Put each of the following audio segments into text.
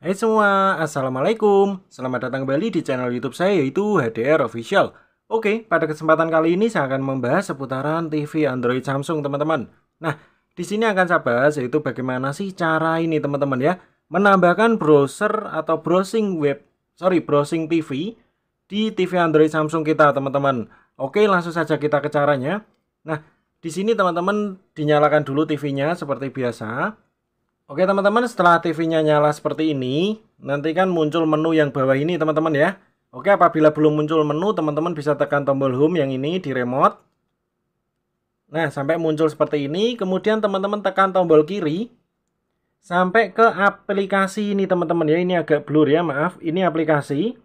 Hai semua, Assalamualaikum Selamat datang kembali di channel youtube saya yaitu HDR Official Oke, pada kesempatan kali ini saya akan membahas seputaran TV Android Samsung teman-teman Nah, di sini akan saya bahas yaitu bagaimana sih cara ini teman-teman ya Menambahkan browser atau browsing web, sorry browsing TV di TV Android Samsung kita teman-teman Oke, langsung saja kita ke caranya Nah, di sini teman-teman dinyalakan dulu TV-nya seperti biasa Oke teman-teman setelah TV-nya nyala seperti ini nanti kan muncul menu yang bawah ini teman-teman ya Oke apabila belum muncul menu teman-teman bisa tekan tombol home yang ini di remote Nah sampai muncul seperti ini kemudian teman-teman tekan tombol kiri Sampai ke aplikasi ini teman-teman ya ini agak blur ya maaf ini aplikasi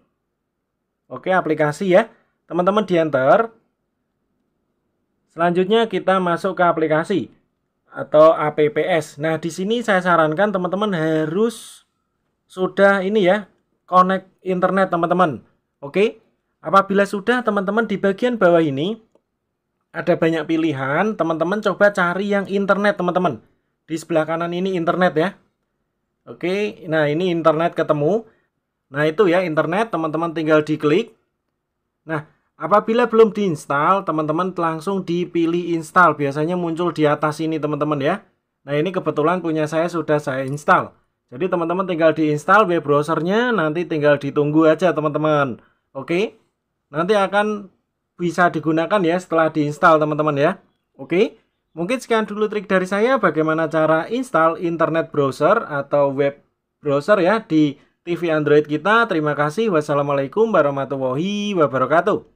Oke aplikasi ya teman-teman di enter Selanjutnya kita masuk ke aplikasi atau APPS. Nah, di sini saya sarankan teman-teman harus sudah ini ya, connect internet teman-teman. Oke. Apabila sudah teman-teman di bagian bawah ini ada banyak pilihan, teman-teman coba cari yang internet teman-teman. Di sebelah kanan ini internet ya. Oke, nah ini internet ketemu. Nah, itu ya internet, teman-teman tinggal diklik. Nah, Apabila belum diinstal, teman-teman langsung dipilih install. Biasanya muncul di atas ini teman-teman ya. Nah ini kebetulan punya saya sudah saya install. Jadi teman-teman tinggal diinstal web browsernya, nanti tinggal ditunggu aja teman-teman. Oke, nanti akan bisa digunakan ya setelah diinstal teman-teman ya. Oke, mungkin sekian dulu trik dari saya bagaimana cara install internet browser atau web browser ya di TV Android kita. Terima kasih. Wassalamualaikum warahmatullahi wabarakatuh.